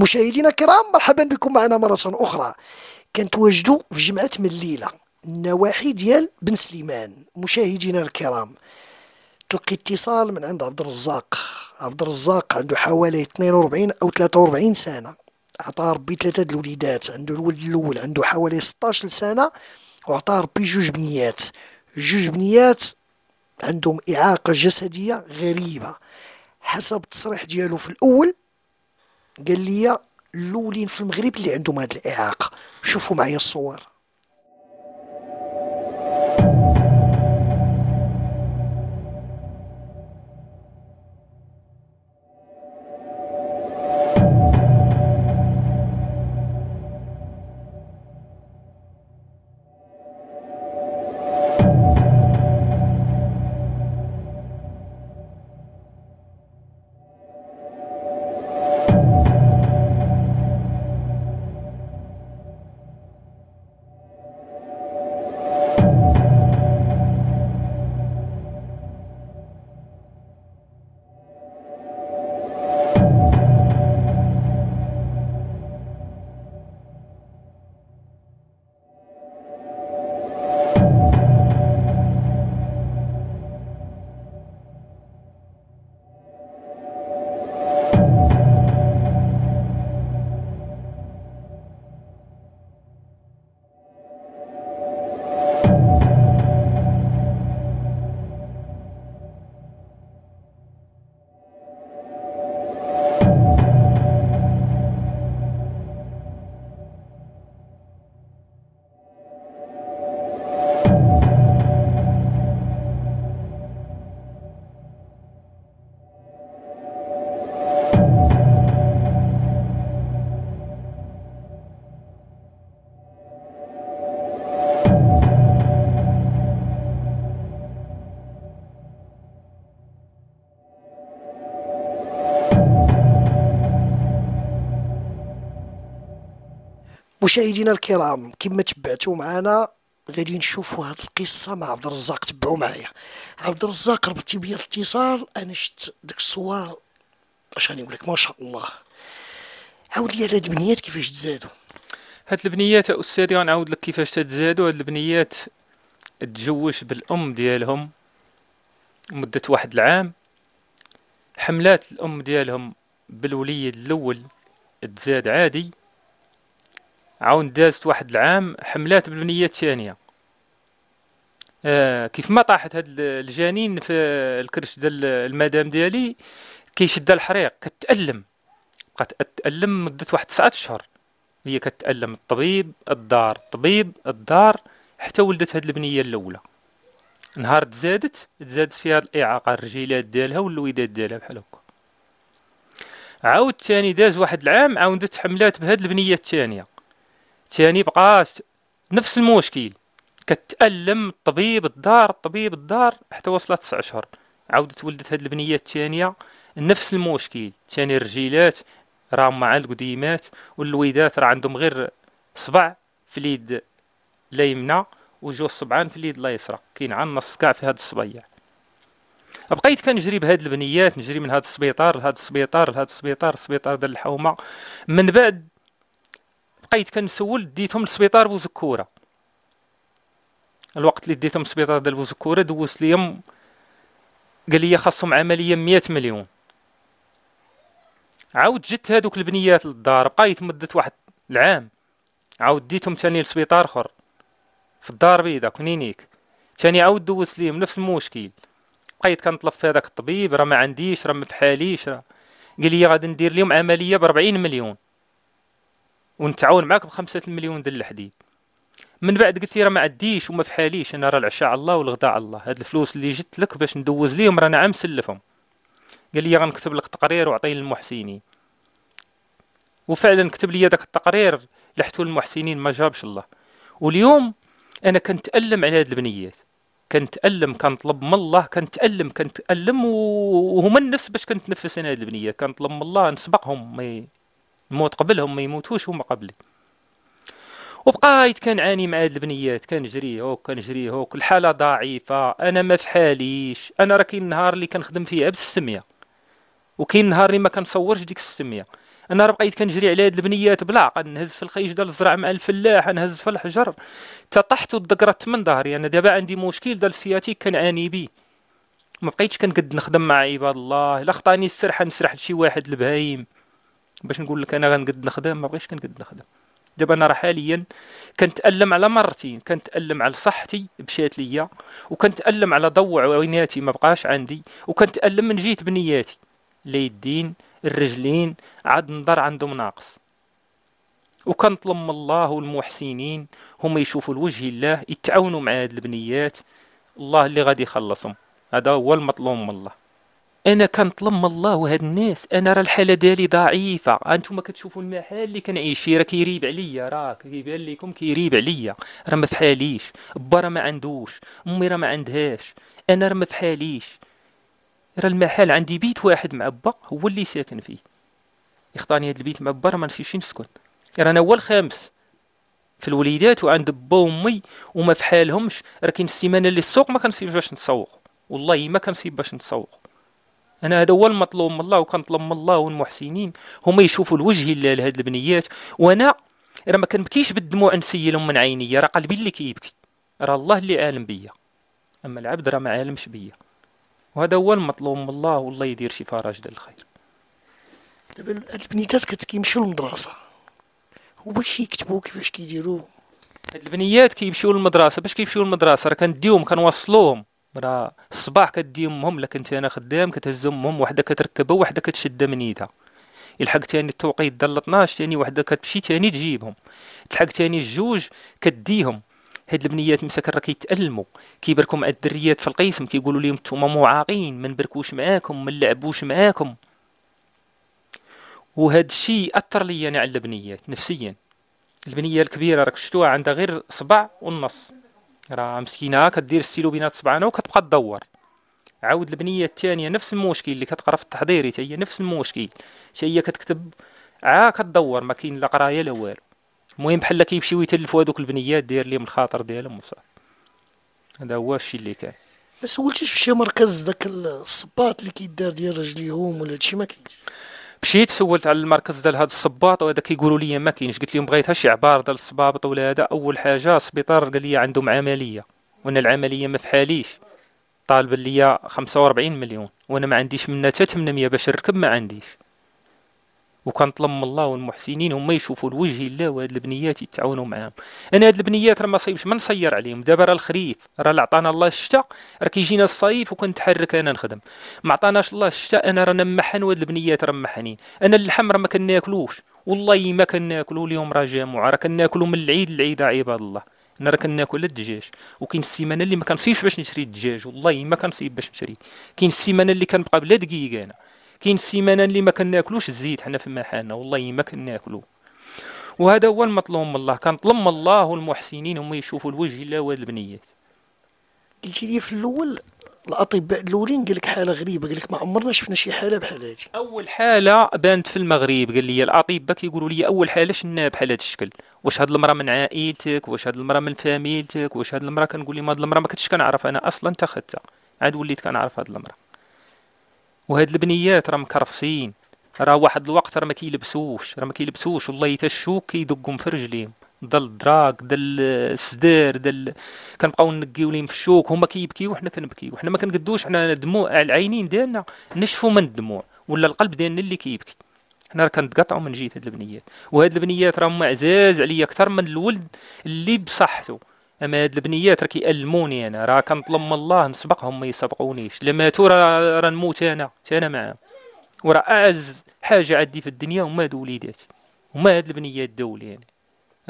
مشاهدينا الكرام مرحبا بكم معنا مرة أخرى كنتواجدوا في جمعة من الليلة النواحي ديال بن سليمان مشاهدينا الكرام تلقي اتصال من عند عبد الرزاق عبد الرزاق عنده حوالي 42 أو 43 سنة عطاه ربي ثلاثة د الوليدات عنده الولد الأول عنده حوالي 16 سنة وعطاه ربي جوج بنيات جوج بنيات عندهم إعاقة جسدية غريبة حسب التصريح ديالو في الأول قال لي الاولين في المغرب اللي عندهم هذه الاعاقه شوفوا معايا الصور مشاهدينا الكرام كما تبعتوا معنا غادي نشوفوا هاد القصه مع عبد الرزاق تبعوا معايا عبد الرزاق ربطي بيا الاتصال انا شفت ديك الصور اش غادي نقول لك ما شاء الله عاود لي على هاد البنيات كيفاش تزادوا هاد البنيات استاذي غنعاود لك كيفاش تزادوا هاد البنيات تجوج بالام ديالهم مده واحد العام حملات الام ديالهم بالوليد الاول تزاد عادي عاون دازت واحد العام حملات بالبنيه الثانيه آه كيف ما طاحت هاد الجنين في الكرش ديال المدام ديالي كيشد الحريق كتالم بقات تالم مده واحد تسعة اشهر هي كتالم الطبيب الدار الطبيب الدار حتى ولدت هاد البنيه الاولى نهار تزادت تزادت فيها الاعاقه الرجيلات ديالها والويدات ديالها بحال هكا عاود تاني داز واحد العام عاودت حملات بهاد البنيه الثانيه تاني بقى نفس المشكل كتألم الطبيب الدار الطبيب الدار حتى وصلت تسع اشهر عاودت ولدت هاد البنيه الثانيه نفس المشكل تاني الرجيلات راه مع القديمات والويدات راه عندهم غير صبع في اليد اليمنى وجو وجوج صبعان في اليد اليسرى كاين عن نص كاع في هاد الصبيع بقيت كنجري بهاد البنيات نجري من هاد السبيطار لهاد السبيطار لهاد السبيطار السبيطار ديال الحومه من بعد بقيت كنسول ديتهم للسبيطار بوزكوره الوقت اللي ديتهم للسبيطار ديال بوزكوره دوزت ليهم قال لي خاصهم عمليه 100 مليون عاود جت هادوك البنيات للدار بقيت مده واحد العام عاود ديتهم تاني لسبيطار اخر في الدار البيضاء كنينيك تاني عاود دوزت ليهم نفس المشكل بقيت كنطلب في هذاك الطبيب راه ما عنديش راه ما فحاليش راه قال لي غادي ندير لهم عمليه ب 40 مليون ونتعاون معاك بخمسة المليون ديال الحديد من بعد قلت لي راه ما عديش وما فحاليش انا راه العشاء على الله والغداء على الله هاد الفلوس اللي جت لك باش ندوز ليهم رانا عام سلفهم قال لي غنكتب لك تقرير وعطيه للمحسنين وفعلا كتب لي داك التقرير لحتو للمحسنين ما جابش الله واليوم انا كنتالم على هاد البنيات كنتالم كنطلب من الله كنتالم كنتالم وهما النفس باش كنتنفس انا هاد البنيات كنطلب من الله نسبقهم نموت قبلهم ما يموتوش هما قبلي كان كنعاني مع هاد البنيات كنجري هوك كنجري هوك الحاله ضعيفه انا ما في حاليش انا راه كاين النهار اللي كنخدم فيها 600 وكاين النهار اللي ما كنصورش ديك 600 انا راه بقيت كنجري على هاد البنيات بالعقل نهز في الخيج ديال الزرع مع الفلاح نهز في الحجر تطحت طحت ودقرت من ظهري انا دابا عندي مشكل ديال السياتيك كنعاني بيه ما بقيتش كنقد نخدم مع عباد الله الا خطاني السرحه نسرح لشي واحد البهايم باش نقول لك انا غنقد نخدم ما بغيتش كنقد نخدم دابا انا راه حاليا كنتالم على مرتين كنتالم على صحتي مشات ليا وكنتالم على ضوع عيناتي ما بقاش عندي وكنتالم من جيت بنياتي ليدين الرجلين عاد النظر عندهم ناقص وكنطلب من الله والمحسنين هما يشوفوا الوجه الله يتعاونوا مع هاد البنيات الله اللي غادي يخلصهم هذا هو المطلوب من الله انا كنطلب من الله وهاد الناس انا راه الحاله ديالي ضعيفه انتم كتشوفوا المحل اللي كنعيش فيه راه كيريب عليا راه كيبان لكم كيريب عليا راه ما فحاليش با راه ما عندوش امي راه ما عندهاش انا راه ما فحاليش راه المحل عندي بيت واحد مع با هو اللي ساكن فيه يخطاني هاد البيت مع با راه ما نسيتش نسكن راه انا هو الخامس في الوليدات وعند با وامي وما فحالهمش راه كاين السيمانه اللي السوق ما كنصيبش باش نتسوق والله ما كنصيب باش نتسوق انا هذا هو المطلوب من الله وكنطلب من الله والمحسنين هما يشوفوا الوجه الله لهاد البنيات وانا راه ما كنبكيش بالدموع نسيلهم من عيني راه قلبي اللي كيبكي راه الله اللي عالم بيا اما العبد راه ما عالمش بيا وهذا هو المطلوب من الله والله يدير شي فرج ديال الخير دابا البنيتات كيمشيو للمدرسه وباش يكتبوا كيفاش كيديروا هاد البنيات كيمشيو للمدرسه باش كيمشيو للمدرسه راه كنديهم كنوصلوهم راه الصباح كدي امهم لا كنت انا خدام كتهز امهم وحده كتركبها وحده كتشدها من يدها يلحق تاني التوقيت ديال 12 تاني وحده كتمشي تاني تجيبهم تلحق تاني الجوج كديهم هاد البنيات مساكن راه كيتالموا كيبركوا مع الدريات في القسم كيقولوا لهم نتوما معاقين ما نبركوش معاكم ما نلعبوش معاكم وهذا الشيء اثر لي انا على البنيات نفسيا البنيه الكبيره راك شفتوها عندها غير صبع والنص راه مسكينه كدير السيلو بينات سبعانه وكتبقى تدور عاود البنيه الثانيه نفس المشكل اللي كتقرا في التحضيري هي نفس المشكل حتى هي كتكتب عا آه كدور ما كاين لا قرايه لا والو المهم بحال كيمشيو يتلفوا هذوك البنيات داير لهم الخاطر ديالهم وصافي هذا هو الشيء اللي كان ما سولتيش في شي مركز داك الصباط اللي كيدار ديال رجليهم ولا هادشي ما كاينش مشيت سولت على المركز ديال هذا الصباط وهذا كيقولوا لي ما كاينش قلت لهم بغيتها شي عباره ديال الصبابط ولا هذا اول حاجه السبيطار قال لي عندهم عمليه وانا العمليه ما فحاليش طالب ليا 45 مليون وانا ما عنديش منها حتى 800 باش نركب ما عنديش وكنطلب من الله والمحسنين هما يشوفوا الوجه الله وهاد البنيات يتعاونوا معاهم انا هاد البنيات راه ما صايبش ما نصير عليهم دابا راه الخريف راه اللي عطانا الله الشتاء راه كيجينا الصيف وكنتحرك انا نخدم ما عطاناش الله الشتاء انا رانا محن وهاد البنيات راه محنين انا اللحم راه ما كناكلوش والله ما كناكلو اليوم راه جامعه راه كناكلو من العيد للعيد عباد الله انا راه كناكل الدجاج وكاين السيمانه اللي ما كنصيبش باش نشري الدجاج والله ما كنصيب باش نشري كاين السيمانه اللي كنبقى بلا دقيقه انا كاين سيمانه اللي ما كناكلوش الزيت حنا في محلنا والله ما كناكلو وهذا هو المطلوب من الله كنطلب من الله المحسنين هما يشوفوا الوجه ولد والبنيات قلتي لي في الاول الاطباء الاولين قال لك حاله غريبه قال لك ما عمرنا شفنا شي حاله بحال هذه اول حاله بانت في المغرب قال لي الاطباء كيقولوا لي اول حاله شنا بحال هذا الشكل واش هاد المراه من عائلتك واش هاد المراه من فاميلتك واش هاد المراه كنقول لهم هاد المراه ما كنتش كنعرف انا اصلا تا خدتها عاد وليت كنعرف هاد المراه وهاد البنيات راه مكرفسين راه واحد الوقت راه ما كيلبسوش راه ما كيلبسوش والله الشوك كيدقهم في رجليهم دا الدراك دا السدار دا كنبقاو نقيو ليهم في الشوك هما كيبكيو وحنا كنبكيو حنا ما كنقدوش حنا دموع العينين ديالنا نشفوا من الدموع ولا القلب ديالنا اللي كيبكي حنا راه كنتقطعوا من جهه هاد البنيات وهاد البنيات هما عزاز عليا اكثر من الولد اللي بصحته اما هاد البنيات راه كيألموني انا راه كنطلب من الله نسبقهم ما يسبقونيش لما تو راه را نموت انا انا معاهم وراه اعز حاجه عندي في الدنيا هما هاد وليداتي هما هاد البنيات دولي يعني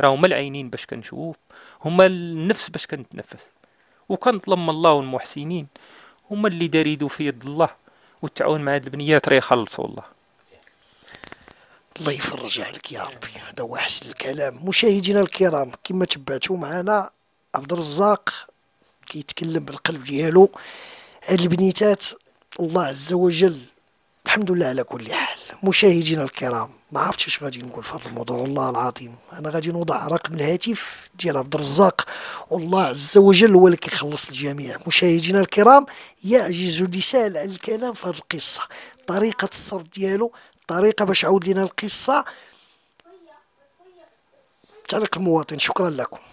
راه هما العينين باش كنشوف هما النفس باش كنتنفس وكنطلب من الله والمحسنين هما اللي داريدو في يد الله والتعاون مع هاد البنيات راه يخلصوا الله الله يفرج عليك يا ربي هذا هو احسن الكلام مشاهدينا الكرام كما تبعتوا معنا عبد الرزاق كيتكلم بالقلب ديالو هاد البنيتات الله عز وجل الحمد لله على كل حال مشاهدينا الكرام ما عرفتش اش غادي نقول في هذا الموضوع والله العظيم انا غادي نوضع رقم الهاتف ديال عبد الرزاق والله عز وجل هو اللي كيخلص الجميع مشاهدينا الكرام يعجز لسان عن الكلام في هذه القصه طريقه الصرف ديالو الطريقه باش عاود لنا القصه تعليق المواطن شكرا لكم